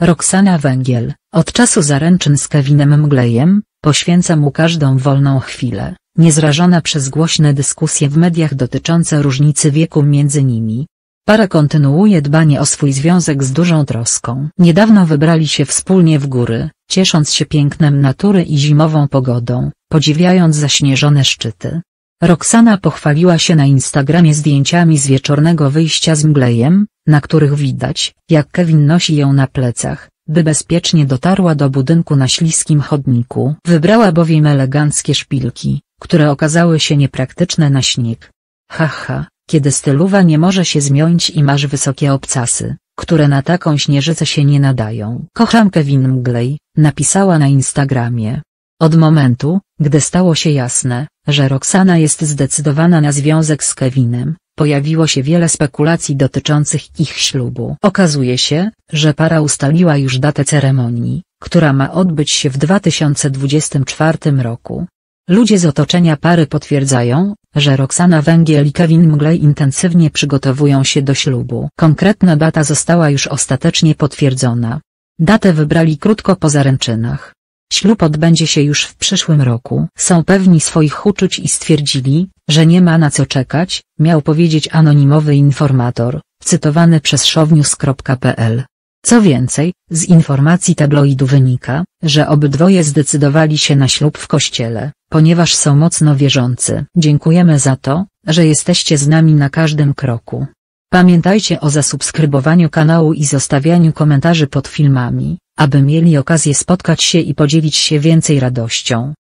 Roxana Węgiel, od czasu zaręczyn z Kevinem Mglejem, poświęca mu każdą wolną chwilę, niezrażona przez głośne dyskusje w mediach dotyczące różnicy wieku między nimi. Para kontynuuje dbanie o swój związek z dużą troską. Niedawno wybrali się wspólnie w góry, ciesząc się pięknem natury i zimową pogodą, podziwiając zaśnieżone szczyty. Roxana pochwaliła się na Instagramie zdjęciami z wieczornego wyjścia z Mglejem, na których widać, jak Kevin nosi ją na plecach, by bezpiecznie dotarła do budynku na śliskim chodniku. Wybrała bowiem eleganckie szpilki, które okazały się niepraktyczne na śnieg. Haha, kiedy styluwa nie może się zmiąć i masz wysokie obcasy, które na taką śnieżycę się nie nadają. Kocham Kevin Mglej, napisała na Instagramie. Od momentu, gdy stało się jasne, że Roxana jest zdecydowana na związek z Kevinem, pojawiło się wiele spekulacji dotyczących ich ślubu. Okazuje się, że para ustaliła już datę ceremonii, która ma odbyć się w 2024 roku. Ludzie z otoczenia pary potwierdzają, że Roxana Węgiel i Kevin Mgley intensywnie przygotowują się do ślubu. Konkretna data została już ostatecznie potwierdzona. Datę wybrali krótko po zaręczynach. Ślub odbędzie się już w przyszłym roku. Są pewni swoich uczuć i stwierdzili, że nie ma na co czekać, miał powiedzieć anonimowy informator, cytowany przez shownews.pl. Co więcej, z informacji tabloidu wynika, że obydwoje zdecydowali się na ślub w kościele, ponieważ są mocno wierzący. Dziękujemy za to, że jesteście z nami na każdym kroku. Pamiętajcie o zasubskrybowaniu kanału i zostawianiu komentarzy pod filmami aby mieli okazję spotkać się i podzielić się więcej radością,